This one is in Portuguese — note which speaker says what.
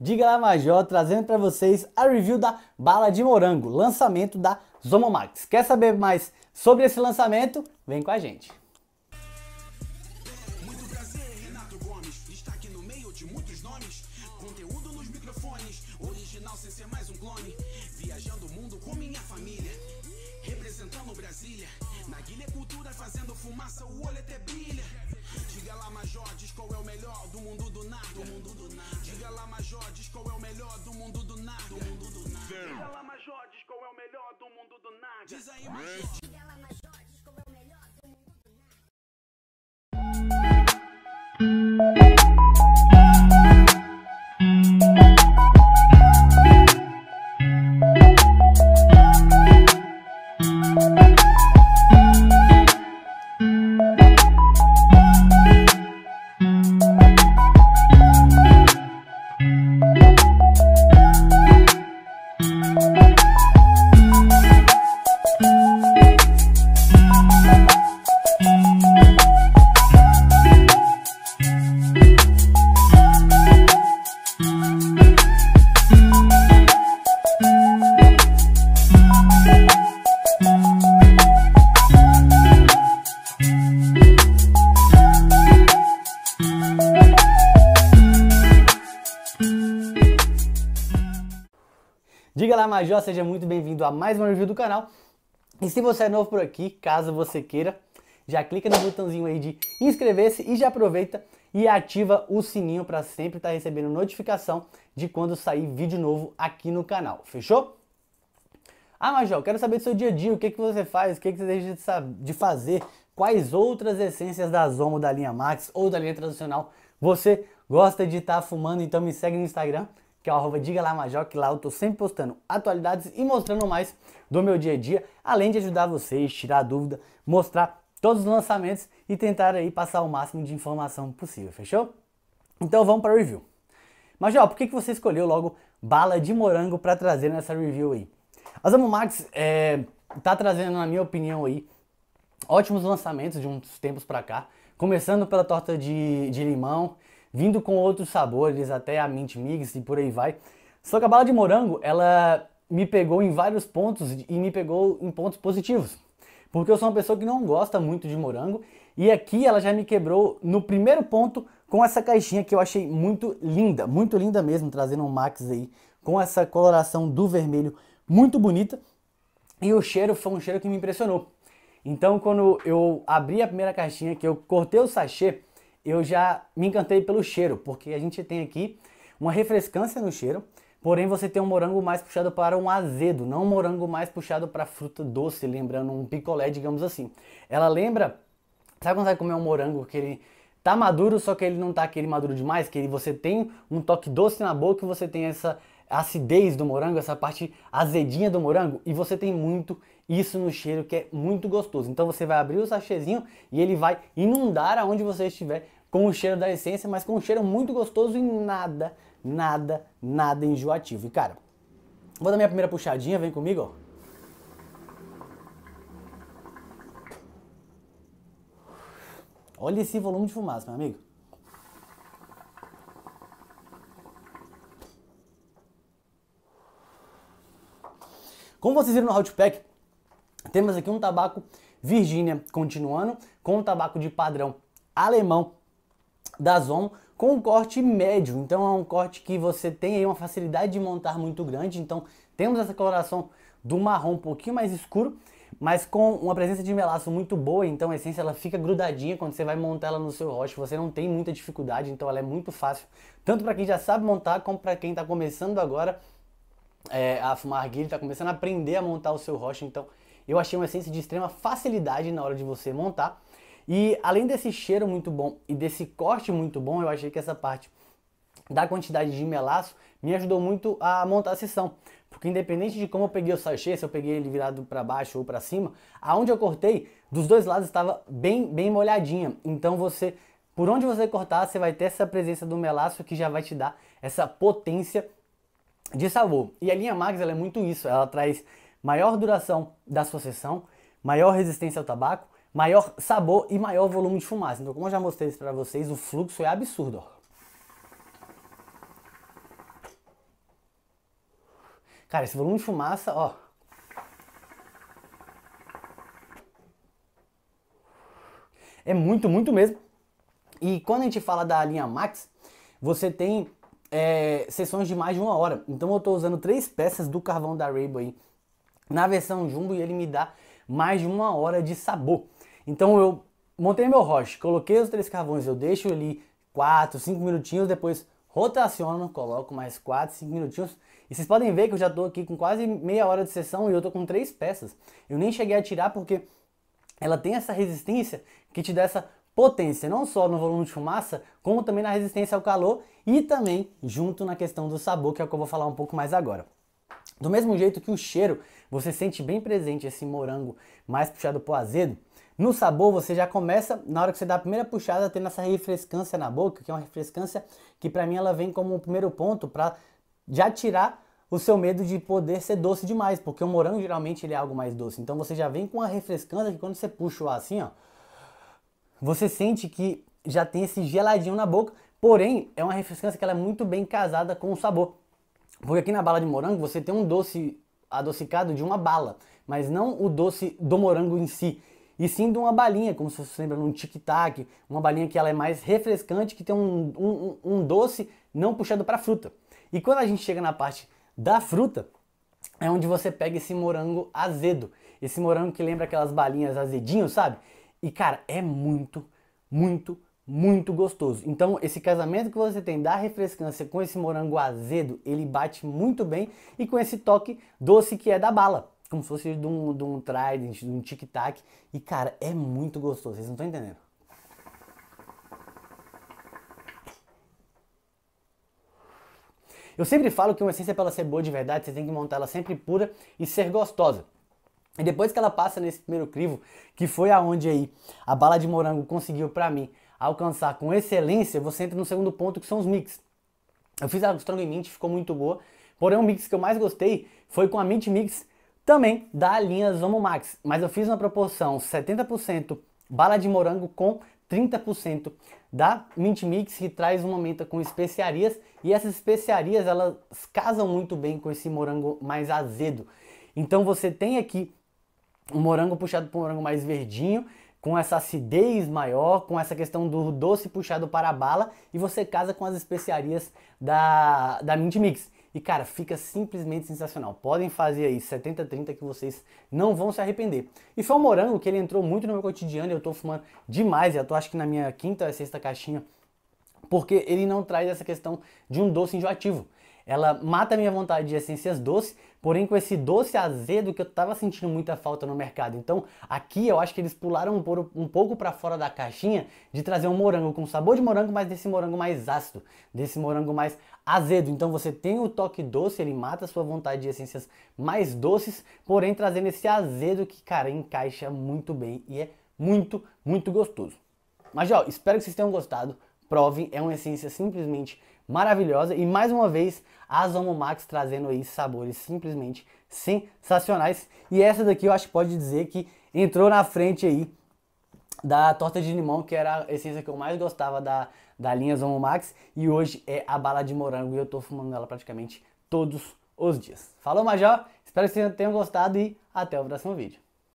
Speaker 1: Diga lá Major, trazendo para vocês a review da Bala de Morango, lançamento da Zomomax. Quer saber mais sobre esse lançamento? Vem com a gente. Muito prazer, Renato Gomes, destaque no meio de muitos nomes, conteúdo nos microfones, original sem ser mais um clone, viajando o mundo com minha família, representando Brasília, na guilha cultura fazendo fumaça, o olho até brilha. Diga lá, Major, diz qual é o melhor do mundo do nada. Do mundo do nada. Diga lá, Major, diz qual é o melhor do mundo do nada. Do mundo do nada. Diga lá, Major, diz qual é o melhor do mundo do nada. Diz aí, Major. Diga lá, Major, seja muito bem-vindo a mais um review do canal. E se você é novo por aqui, caso você queira, já clica no botãozinho aí de inscrever-se e já aproveita e ativa o sininho para sempre estar tá recebendo notificação de quando sair vídeo novo aqui no canal. Fechou? Ah, Major, quero saber do seu dia a dia, o que, que você faz, o que, que você deixa de, de fazer, quais outras essências da Zomo, da linha Max ou da linha tradicional você gosta de estar tá fumando, então me segue no Instagram, que é o arroba Diga Lá Major, que lá eu tô sempre postando atualidades e mostrando mais do meu dia a dia, além de ajudar vocês, tirar dúvida, mostrar todos os lançamentos e tentar aí passar o máximo de informação possível, fechou? Então vamos para a review. Major, por que, que você escolheu logo bala de morango para trazer nessa review aí? A Zamo Max é, tá trazendo, na minha opinião aí, ótimos lançamentos de uns tempos para cá, começando pela torta de, de limão, vindo com outros sabores, até a mint mix e por aí vai. Só que a bala de morango, ela me pegou em vários pontos e me pegou em pontos positivos. Porque eu sou uma pessoa que não gosta muito de morango e aqui ela já me quebrou no primeiro ponto com essa caixinha que eu achei muito linda, muito linda mesmo, trazendo um Max aí com essa coloração do vermelho muito bonita. E o cheiro foi um cheiro que me impressionou. Então, quando eu abri a primeira caixinha, que eu cortei o sachê, eu já me encantei pelo cheiro, porque a gente tem aqui uma refrescância no cheiro, porém você tem um morango mais puxado para um azedo, não um morango mais puxado para fruta doce, lembrando um picolé, digamos assim. Ela lembra, sabe quando você vai comer um morango que ele tá maduro, só que ele não tá aquele maduro demais, que ele, você tem um toque doce na boca e você tem essa acidez do morango, essa parte azedinha do morango, e você tem muito isso no cheiro que é muito gostoso. Então você vai abrir o sachêzinho e ele vai inundar aonde você estiver com o cheiro da essência, mas com um cheiro muito gostoso e nada, nada, nada enjoativo. E cara, vou dar minha primeira puxadinha, vem comigo, ó. Olha esse volume de fumaça, meu amigo. Como vocês viram no Outback, temos aqui um tabaco Virgínia continuando com um tabaco de padrão alemão da Zon com um corte médio. Então é um corte que você tem aí uma facilidade de montar muito grande. Então temos essa coloração do marrom um pouquinho mais escuro, mas com uma presença de melaço muito boa, então a essência ela fica grudadinha quando você vai montar ela no seu roche, você não tem muita dificuldade, então ela é muito fácil, tanto para quem já sabe montar como para quem está começando agora é, a fumar guilha, está começando a aprender a montar o seu roche, então eu achei uma essência de extrema facilidade na hora de você montar. E além desse cheiro muito bom e desse corte muito bom, eu achei que essa parte da quantidade de melaço me ajudou muito a montar a sessão. Porque independente de como eu peguei o sachê, se eu peguei ele virado para baixo ou para cima, aonde eu cortei, dos dois lados estava bem, bem molhadinha. Então você, por onde você cortar, você vai ter essa presença do melaço que já vai te dar essa potência de sabor. E a linha Max ela é muito isso, ela traz maior duração da sua sessão, maior resistência ao tabaco maior sabor e maior volume de fumaça. Então, como eu já mostrei isso para vocês, o fluxo é absurdo. Cara, esse volume de fumaça, ó. É muito, muito mesmo. E quando a gente fala da linha Max, você tem é, sessões de mais de uma hora. Então eu estou usando três peças do carvão da Raybo aí na versão Jumbo e ele me dá mais de uma hora de sabor. Então eu montei meu roche, coloquei os três carvões, eu deixo ali 4, 5 minutinhos, depois rotaciono, coloco mais 4, 5 minutinhos. E vocês podem ver que eu já estou aqui com quase meia hora de sessão e eu estou com três peças. Eu nem cheguei a tirar porque ela tem essa resistência que te dá essa potência, não só no volume de fumaça, como também na resistência ao calor e também junto na questão do sabor, que é o que eu vou falar um pouco mais agora. Do mesmo jeito que o cheiro, você sente bem presente esse morango mais puxado pro azedo, no sabor você já começa, na hora que você dá a primeira puxada, tendo essa refrescância na boca, que é uma refrescância que para mim ela vem como um primeiro ponto para já tirar o seu medo de poder ser doce demais, porque o morango geralmente ele é algo mais doce. Então você já vem com a refrescância que quando você puxa o ar assim, ó, você sente que já tem esse geladinho na boca, porém é uma refrescância que ela é muito bem casada com o sabor. Porque aqui na bala de morango você tem um doce adocicado de uma bala, mas não o doce do morango em si, e sim de uma balinha, como se você lembra um tic-tac, uma balinha que ela é mais refrescante, que tem um, um, um doce não puxado para fruta. E quando a gente chega na parte da fruta, é onde você pega esse morango azedo, esse morango que lembra aquelas balinhas azedinho, sabe? E cara, é muito, muito muito gostoso. Então, esse casamento que você tem da refrescância com esse morango azedo, ele bate muito bem e com esse toque doce que é da bala. Como se fosse de um, de um Trident, de um Tic Tac. E, cara, é muito gostoso. Vocês não estão entendendo. Eu sempre falo que uma essência, para ela ser boa de verdade, você tem que montar ela sempre pura e ser gostosa. E depois que ela passa nesse primeiro crivo, que foi aonde aí a bala de morango conseguiu para mim alcançar com excelência, você entra no segundo ponto que são os mix. Eu fiz a Strong Mint, ficou muito boa. Porém, o mix que eu mais gostei foi com a Mint Mix também da linha Zomo Max, mas eu fiz uma proporção 70% bala de morango com 30% da Mint Mix que traz uma menta com especiarias e essas especiarias elas casam muito bem com esse morango mais azedo. Então você tem aqui um morango puxado para um morango mais verdinho, com essa acidez maior, com essa questão do doce puxado para a bala e você casa com as especiarias da, da Mint Mix. E cara, fica simplesmente sensacional. Podem fazer aí 70, 30 que vocês não vão se arrepender. E foi o morango que ele entrou muito no meu cotidiano, eu tô fumando demais, eu tô acho que na minha quinta, ou sexta caixinha, porque ele não traz essa questão de um doce enjoativo. Ela mata minha vontade de essências doces, porém com esse doce azedo que eu tava sentindo muita falta no mercado. Então aqui eu acho que eles pularam um pouco para fora da caixinha de trazer um morango com sabor de morango, mas desse morango mais ácido, desse morango mais azedo. Então você tem o toque doce, ele mata a sua vontade de essências mais doces, porém trazendo esse azedo que, cara, encaixa muito bem e é muito, muito gostoso. Mas, ó, espero que vocês tenham gostado. Provem, é uma essência simplesmente maravilhosa e mais uma vez a max trazendo aí sabores simplesmente sensacionais. E essa daqui eu acho que pode dizer que entrou na frente aí da torta de limão, que era a essência que eu mais gostava da, da linha max e hoje é a bala de morango e eu tô fumando ela praticamente todos os dias. Falou, Major? Espero que vocês tenham gostado e até o próximo vídeo.